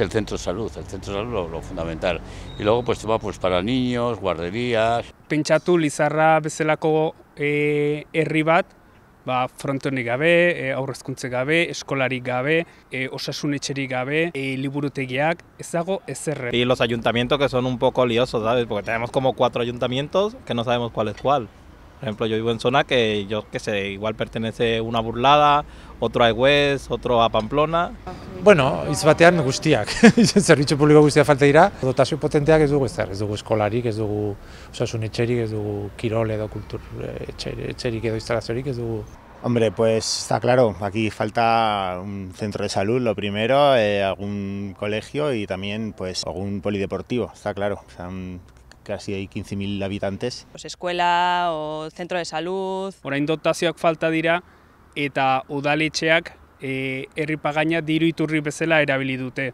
El centro de salud, el centro de salud lo, lo fundamental. Y luego pues va pues para niños, guarderías. Pentsatu Lizarra bezalako eh herri bat, ba, frontonik gabe, e, eh, aurrezkuntze eh, eh, liburutegiak, ez Y los ayuntamientos que son un poco liosos, ¿sabes? Porque tenemos como cuatro ayuntamientos que no sabemos cuál es cuál. Por ejemplo, yo vivo en zona que yo que sé, igual pertenece una Burlada, otro a Egués, otro a Pamplona. Bueno, hitz batean guztiak, zerbitzu publiko guztiak falta dira. Dotazio potenteak ez dugu ez ez dugu eskolarik, ez dugu osasun etxerik, ez dugu kirol edo kultur eh, etxerik edo instalaziorik, ez dugu... Hombre, pues está claro, aquí falta un centro de salud, lo primero, eh, algún colegio y también pues algún polideportivo, está claro. O sea, casi hay 15.000 habitantes. Pues escuela o centro de salud. Orain dotazioak falta dira eta udalitzeak e, erripagaina diru iturri bezala erabili dute.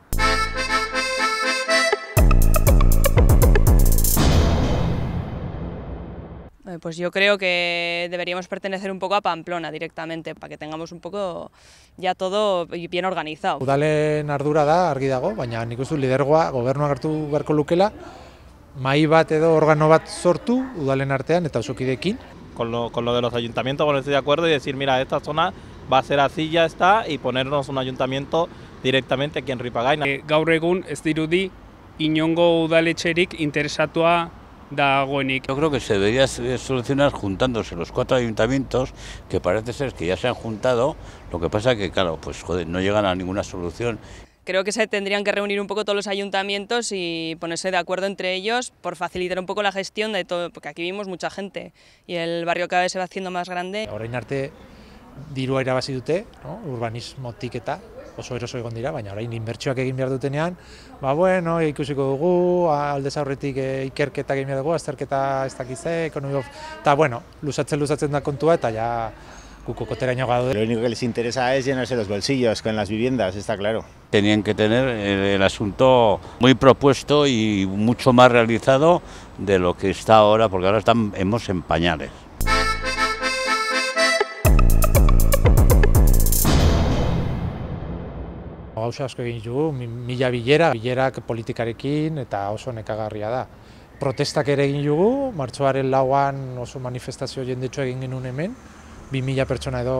Pues yo creo que deberíamos pertenecer un poco a Pamplona directamente, para que tengamos un poco ya todo bien organizado. Udalen ardura da, argi dago, baina nik lidergoa gobernuak hartu beharko lukela, mai bat edo organo bat sortu udalen artean eta osokidekin. Con lo, con lo de los ayuntamientos, ponerse de acuerdo y decir, mira, esta zona va a ser así ya está y ponernos un ayuntamiento directamente aquí en Ripagaina. Eh, gaur ez dirudi inongo udaletxerik interesatua Yo creo que se debería solucionar juntándose los cuatro ayuntamientos, que parece ser que ya se han juntado, lo que pasa que, claro, pues joder, no llegan a ninguna solución. Creo que se tendrían que reunir un poco todos los ayuntamientos y ponerse de acuerdo entre ellos por facilitar un poco la gestión de todo, porque aquí vimos mucha gente y el barrio cada vez se va haciendo más grande. Ahora en dirua irabazi dute, no? urbanismo tiketa, oso eroso egon dira, baina orain inbertsioak egin behar dutenean, ba bueno, ikusiko dugu, alde zaurretik eh, ikerketa egin behar dugu, azterketa ez dakize, ekonomio, eta bueno, lusatzen luzatzen da kontua, eta ja, kukokotera ino Lo único que les interesa es llenarse los bolsillos con las viviendas, está claro. Tenían que tener el, eh, el asunto muy propuesto y mucho más realizado de lo que está ahora, porque ahora estamos en pañales. gauza asko egin dugu, mila bilera, bilerak politikarekin eta oso nekagarria da. Protestak ere egin dugu, martxoaren lauan oso manifestazio jendetxo egin genuen hemen, bi mila pertsona edo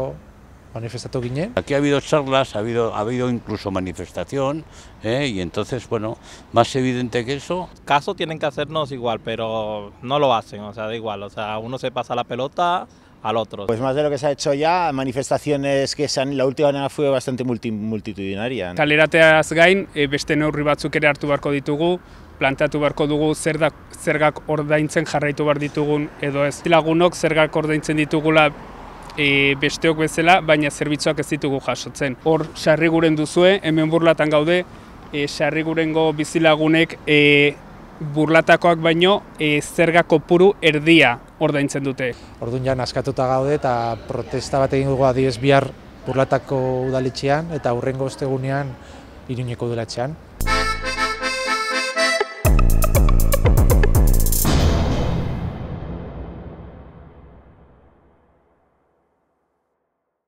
manifestatu ginen. Aki ha habido charlas, ha habido, ha habido incluso manifestación, eh? y entonces, bueno, más evidente que eso. Caso tienen que hacernos igual, pero no lo hacen, o sea, da igual, o sea, uno se pasa la pelota, al otro. Pues más de lo que se ha hecho ya, manifestaciones que se han, la última fue bastante multi, multitudinaria. Kalerateaz gain, eh, beste neurri batzuk ere hartu beharko ditugu, planteatu beharko dugu zer da, zergak ordaintzen jarraitu behar ditugun edo ez. Lagunok zergak ordaintzen ditugula e, besteok bezala, baina zerbitzuak ez ditugu jasotzen. Hor, sarri guren duzue, hemen burlatan gaude, e, bizilagunek burlatakoak baino e, zergako puru erdia ordaintzen dute. Orduan jan askatuta gaude eta protesta bat egin dugu adiez bihar burlatako udaletxean eta hurrengo ostegunean iruñeko udaletxean.